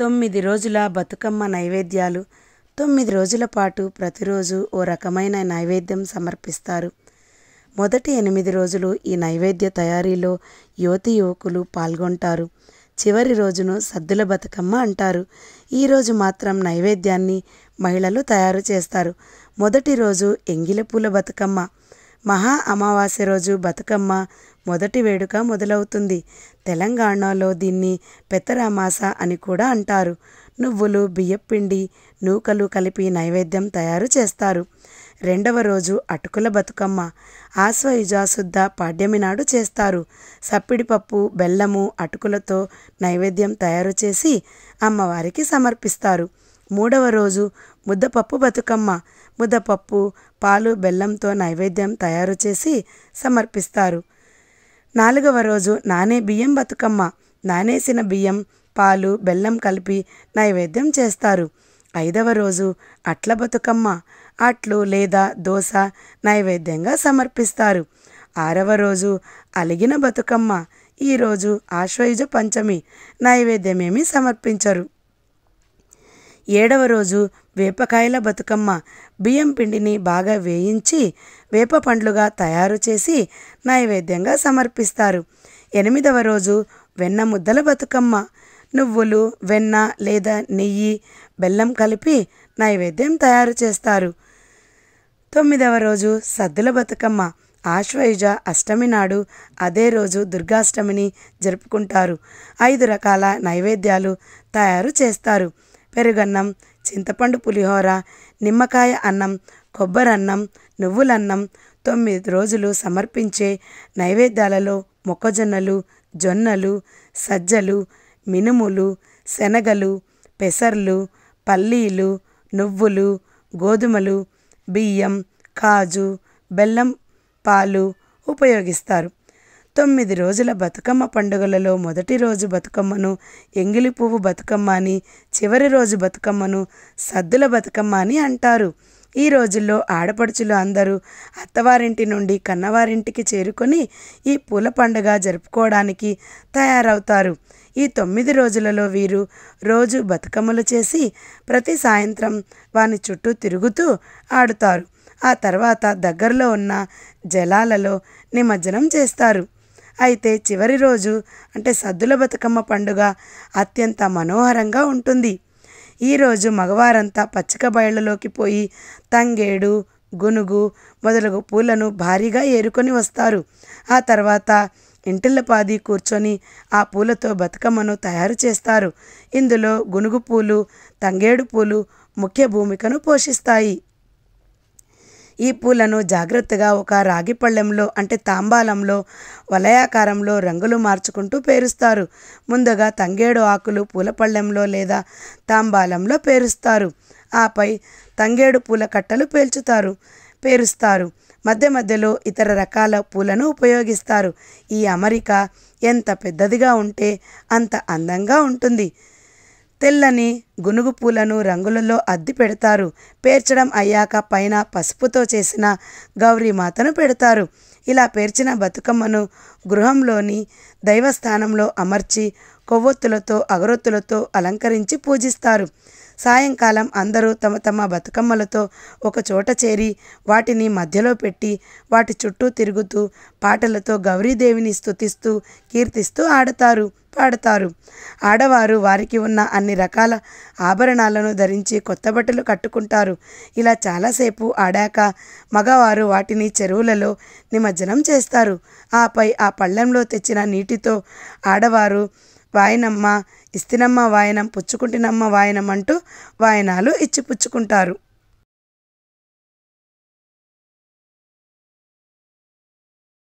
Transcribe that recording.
తొమ్మిది రోజుల బతుకమ్మ నైవేద్యాలు తొమ్మిది రోజుల పాటు ప్రతిరోజు ఓ రకమైన నైవేద్యం సమర్పిస్తారు మొదటి ఎనిమిది రోజులు ఈ నైవేద్య తయారీలో యువతి యువకులు పాల్గొంటారు చివరి రోజును సద్దుల బతుకమ్మ అంటారు ఈరోజు మాత్రం నైవేద్యాన్ని మహిళలు తయారు చేస్తారు మొదటి రోజు ఎంగిలపూల బతుకమ్మ మహా అమావాస్య రోజు బతుకమ్మ మొదటి వేడుక మొదలవుతుంది తెలంగాణలో దీన్ని పెత్తరామాస అని కూడా అంటారు నువ్వులు బియ్యపిండి నూకలు కలిపి నైవేద్యం తయారు చేస్తారు రెండవ రోజు అటుకుల బతుకమ్మ ఆశ్వయుజాశుద్ధ పాడ్యమి నాడు చేస్తారు సప్పిడిపప్పు బెల్లము అటుకులతో నైవేద్యం తయారు చేసి అమ్మవారికి సమర్పిస్తారు మూడవ రోజు ముద్దపప్పు బతుకమ్మ ముద్దపప్పు పాలు బెల్లంతో నైవేద్యం తయారు చేసి సమర్పిస్తారు నాలుగవ రోజు నానే బియ్యం బతుకమ్మ నానేసిన బియ్యం పాలు బెల్లం కలిపి నైవేద్యం చేస్తారు ఐదవ రోజు అట్ల బతుకమ్మ అట్లు లేదా దోశ నైవేద్యంగా సమర్పిస్తారు ఆరవ రోజు అలిగిన బతుకమ్మ ఈరోజు ఆశ్వయుజ పంచమి నైవేద్యమేమీ సమర్పించరు ఏడవ రోజు వేపకాయల బతుకమ్మ బియ్యం పిండిని బాగా వేయించి వేప పండ్లుగా తయారు చేసి నైవేద్యంగా సమర్పిస్తారు ఎనిమిదవ రోజు వెన్న ముద్దల బతుకమ్మ నువ్వులు వెన్న లేదా నెయ్యి బెల్లం కలిపి నైవేద్యం తయారు చేస్తారు తొమ్మిదవ రోజు సద్దుల బతుకమ్మ ఆశ్వయుజ అష్టమి నాడు అదే రోజు దుర్గాష్టమిని జరుపుకుంటారు ఐదు రకాల నైవేద్యాలు తయారు చేస్తారు పెరుగన్నం చింతపండు పులిహోర నిమ్మకాయ అన్నం కొబ్బరన్నం నువ్వులన్నం తొమ్మిది రోజులు సమర్పించే నైవేద్యాలలో మొక్కజొన్నలు జొన్నలు సజ్జలు మినుములు శనగలు పెసర్లు పల్లీలు నువ్వులు గోధుమలు బియ్యం కాజు బెల్లం పాలు ఉపయోగిస్తారు తొమ్మిది రోజుల బతుకమ్మ పండుగలలో మొదటి రోజు బతుకమ్మను ఎంగిలి పువ్వు బతుకమ్మ అని చివరి రోజు బతుకమ్మను సద్దుల బతుకమ్మ అని అంటారు ఈ రోజుల్లో ఆడపడుచులు అందరూ అత్తవారింటి నుండి కన్నవారింటికి చేరుకొని ఈ పూల పండుగ జరుపుకోవడానికి తయారవుతారు ఈ తొమ్మిది రోజులలో వీరు రోజు బతుకమ్మలు చేసి ప్రతి సాయంత్రం వాని చుట్టూ తిరుగుతూ ఆడుతారు ఆ తర్వాత దగ్గరలో ఉన్న జలాలలో నిమజ్జనం చేస్తారు అయితే చివరి రోజు అంటే సద్దుల బతుకమ్మ పండుగ అత్యంత మనోహరంగా ఉంటుంది ఈరోజు మగవారంతా పచ్చిక బయళ్ళలోకి పోయి తంగేడు గునుగు మొదలగు పూలను భారీగా ఏరుకొని వస్తారు ఆ తర్వాత ఇంటిల్లపాది కూర్చొని ఆ పూలతో బతుకమ్మను తయారు చేస్తారు ఇందులో గునుగు పూలు తంగేడు పూలు ముఖ్య భూమికను పోషిస్తాయి ఈ పూలను జాగ్రత్తగా ఒక రాగి పళ్ళెంలో అంటే తాంబాలంలో వలయాకారంలో రంగులు మార్చుకుంటూ పేరుస్తారు ముందుగా తంగేడు ఆకులు పూల పళ్ళెంలో లేదా తాంబాలంలో పేరుస్తారు ఆపై తంగేడు పూల కట్టలు పేల్చుతారు పేరుస్తారు మధ్య మధ్యలో ఇతర రకాల పూలను ఉపయోగిస్తారు ఈ అమరిక ఎంత పెద్దదిగా ఉంటే అంత అందంగా ఉంటుంది తెల్లని గునుగు పూలను రంగులలో అద్ది పెడతారు పేర్చడం అయ్యాక పైన పసుపుతో చేసిన గౌరీమాతను పెడతారు ఇలా పేర్చిన బతుకమ్మను గృహంలోని దైవస్థానంలో అమర్చి కొవ్వొత్తులతో అగరొత్తులతో అలంకరించి పూజిస్తారు సాయంకాలం అందరూ తమ తమ బతుకమ్మలతో ఒక చోట చేరి వాటిని మధ్యలో పెట్టి వాటి చుట్టూ తిరుగుతూ పాటలతో గౌరీదేవిని స్థుతిస్తూ కీర్తిస్తూ ఆడతారు కాపాడతారు ఆడవారు వారికి ఉన్న అన్ని రకాల ఆభరణాలను ధరించి కొత్త బట్టలు కట్టుకుంటారు ఇలా చాలాసేపు ఆడాక మగవారు వాటిని చెరువులలో నిమజ్జనం చేస్తారు ఆపై ఆ పళ్ళెంలో తెచ్చిన నీటితో ఆడవారు వాయనమ్మ ఇస్తినమ్మ వాయనం పుచ్చుకుంటినమ్మ వాయనం అంటూ వాయనాలు ఇచ్చిపుచ్చుకుంటారు